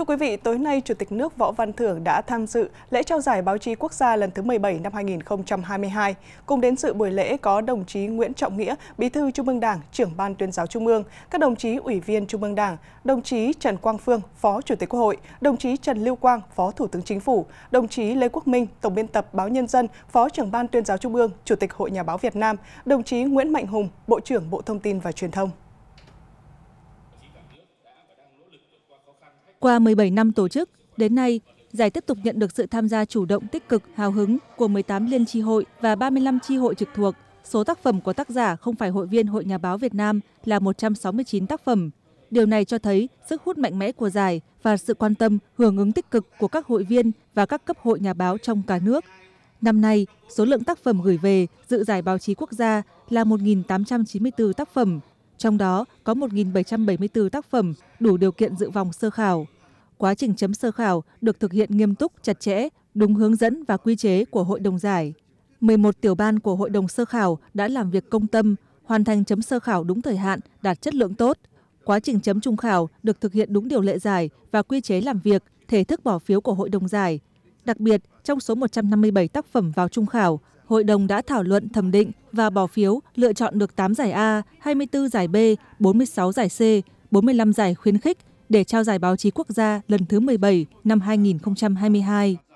Thưa quý vị, tối nay Chủ tịch nước Võ Văn Thưởng đã tham dự lễ trao giải báo chí quốc gia lần thứ 17 năm 2022. Cùng đến sự buổi lễ có đồng chí Nguyễn Trọng Nghĩa, Bí thư Trung ương Đảng, trưởng ban tuyên giáo Trung ương, các đồng chí ủy viên Trung ương Đảng, đồng chí Trần Quang Phương, Phó Chủ tịch Quốc hội, đồng chí Trần Lưu Quang, Phó Thủ tướng Chính phủ, đồng chí Lê Quốc Minh, Tổng biên tập Báo Nhân dân, Phó trưởng ban tuyên giáo Trung ương, Chủ tịch Hội Nhà báo Việt Nam, đồng chí Nguyễn Mạnh Hùng, Bộ trưởng Bộ Thông tin và Truyền thông. qua một bảy năm tổ chức đến nay giải tiếp tục nhận được sự tham gia chủ động tích cực hào hứng của một tám liên tri hội và ba mươi năm tri hội trực thuộc số tác phẩm của tác giả không phải hội viên hội nhà báo việt nam là một trăm sáu mươi chín tác phẩm điều này cho thấy sức hút mạnh mẽ của giải và sự quan tâm hưởng ứng tích cực của các hội viên và các cấp hội nhà báo trong cả nước năm nay số lượng tác phẩm gửi về dự giải báo chí quốc gia là 1.894 tác phẩm trong đó có 1.774 tác phẩm đủ điều kiện dự vòng sơ khảo quá trình chấm sơ khảo được thực hiện nghiêm túc chặt chẽ đúng hướng dẫn và quy chế của hội đồng giải 11 tiểu ban của hội đồng sơ khảo đã làm việc công tâm hoàn thành chấm sơ khảo đúng thời hạn đạt chất lượng tốt quá trình chấm trung khảo được thực hiện đúng điều lệ giải và quy chế làm việc thể thức bỏ phiếu của hội đồng giải Đặc biệt, trong số 157 tác phẩm vào trung khảo, hội đồng đã thảo luận thẩm định và bỏ phiếu lựa chọn được 8 giải A, 24 giải B, 46 giải C, 45 giải khuyến khích để trao giải báo chí quốc gia lần thứ 17 năm 2022.